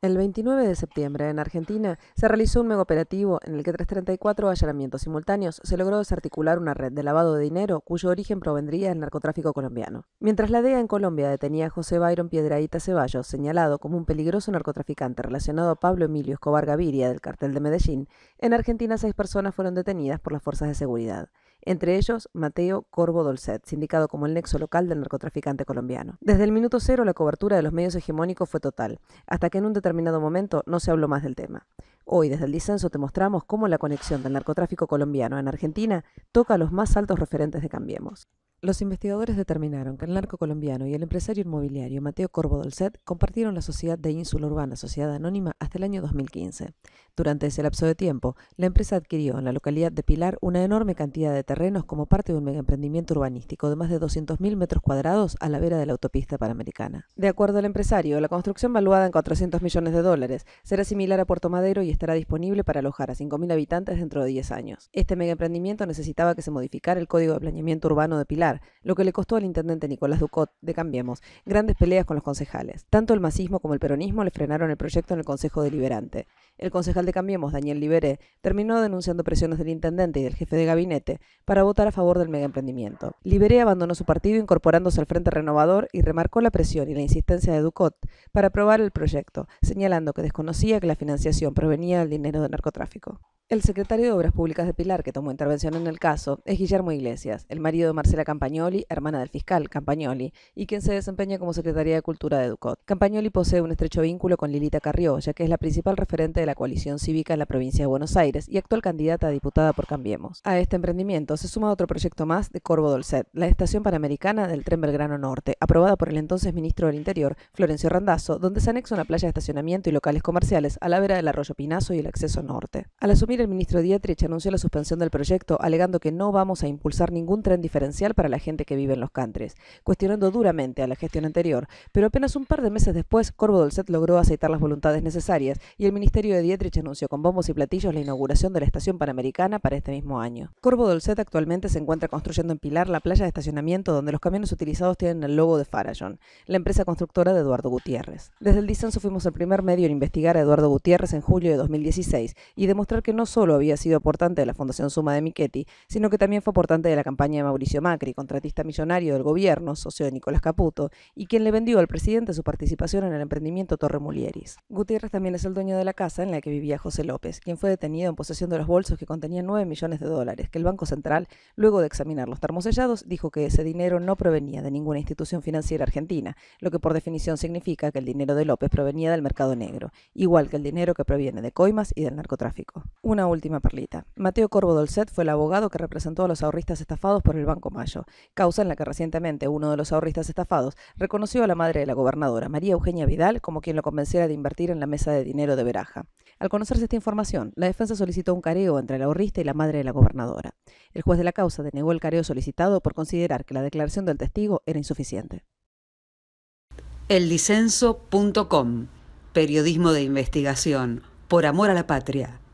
El 29 de septiembre, en Argentina, se realizó un megaoperativo en el que tras 34 allanamientos simultáneos se logró desarticular una red de lavado de dinero cuyo origen provendría del narcotráfico colombiano. Mientras la DEA en Colombia detenía a José Byron Piedraíta Ceballos, señalado como un peligroso narcotraficante relacionado a Pablo Emilio Escobar Gaviria del cartel de Medellín, en Argentina seis personas fueron detenidas por las fuerzas de seguridad entre ellos Mateo Corvo Dolcet, sindicado como el nexo local del narcotraficante colombiano. Desde el minuto cero la cobertura de los medios hegemónicos fue total, hasta que en un determinado momento no se habló más del tema. Hoy desde el disenso te mostramos cómo la conexión del narcotráfico colombiano en Argentina toca a los más altos referentes de Cambiemos. Los investigadores determinaron que el narco colombiano y el empresario inmobiliario Mateo Corvo Dolcet compartieron la sociedad de Ínsula Urbana, sociedad anónima, hasta el año 2015. Durante ese lapso de tiempo, la empresa adquirió en la localidad de Pilar una enorme cantidad de terrenos como parte de un megaemprendimiento urbanístico de más de 200.000 metros cuadrados a la vera de la autopista panamericana. De acuerdo al empresario, la construcción valuada en 400 millones de dólares será similar a Puerto Madero y estará disponible para alojar a 5.000 habitantes dentro de 10 años. Este megaemprendimiento necesitaba que se modificara el Código de Planeamiento Urbano de Pilar lo que le costó al intendente Nicolás Ducot de Cambiemos grandes peleas con los concejales. Tanto el masismo como el peronismo le frenaron el proyecto en el Consejo Deliberante. El concejal de Cambiemos, Daniel Liberé, terminó denunciando presiones del intendente y del jefe de gabinete para votar a favor del megaemprendimiento. Liberé abandonó su partido incorporándose al Frente Renovador y remarcó la presión y la insistencia de Ducot para aprobar el proyecto, señalando que desconocía que la financiación provenía del dinero del narcotráfico. El secretario de Obras Públicas de Pilar, que tomó intervención en el caso, es Guillermo Iglesias, el marido de Marcela Campagnoli, hermana del fiscal Campagnoli, y quien se desempeña como secretaria de Cultura de Ducot. Campagnoli posee un estrecho vínculo con Lilita Carrió, ya que es la principal referente de la coalición cívica en la provincia de Buenos Aires y actual candidata a diputada por Cambiemos. A este emprendimiento se suma otro proyecto más de Corvo Dolcet, la estación panamericana del tren Belgrano Norte, aprobada por el entonces ministro del Interior, Florencio Randazzo, donde se anexa una playa de estacionamiento y locales comerciales a la vera del arroyo Pinazo y el acceso norte. Al asumir el ministro Dietrich anunció la suspensión del proyecto, alegando que no vamos a impulsar ningún tren diferencial para la gente que vive en los cantres, cuestionando duramente a la gestión anterior. Pero apenas un par de meses después, Corvo Dolcet logró aceitar las voluntades necesarias y el ministerio de Dietrich anunció con bombos y platillos la inauguración de la estación panamericana para este mismo año. Corvo Dolcet actualmente se encuentra construyendo en Pilar la playa de estacionamiento donde los camiones utilizados tienen el logo de Farallon, la empresa constructora de Eduardo Gutiérrez. Desde el disenso fuimos el primer medio en investigar a Eduardo Gutiérrez en julio de 2016 y demostrar que no solo había sido aportante de la Fundación Suma de Miquetti, sino que también fue aportante de la campaña de Mauricio Macri, contratista millonario del gobierno, socio de Nicolás Caputo, y quien le vendió al presidente su participación en el emprendimiento Torre Mulieris. Gutiérrez también es el dueño de la casa en la que vivía José López, quien fue detenido en posesión de los bolsos que contenían 9 millones de dólares, que el Banco Central, luego de examinar los termosellados, dijo que ese dinero no provenía de ninguna institución financiera argentina, lo que por definición significa que el dinero de López provenía del mercado negro, igual que el dinero que proviene de coimas y del narcotráfico. Una última perlita. Mateo Corvo Dolcet fue el abogado que representó a los ahorristas estafados por el Banco Mayo, causa en la que recientemente uno de los ahorristas estafados reconoció a la madre de la gobernadora, María Eugenia Vidal, como quien lo convenciera de invertir en la mesa de dinero de Veraja. Al conocerse esta información, la defensa solicitó un careo entre el ahorrista y la madre de la gobernadora. El juez de la causa denegó el careo solicitado por considerar que la declaración del testigo era insuficiente. Periodismo de investigación. Por amor a la patria.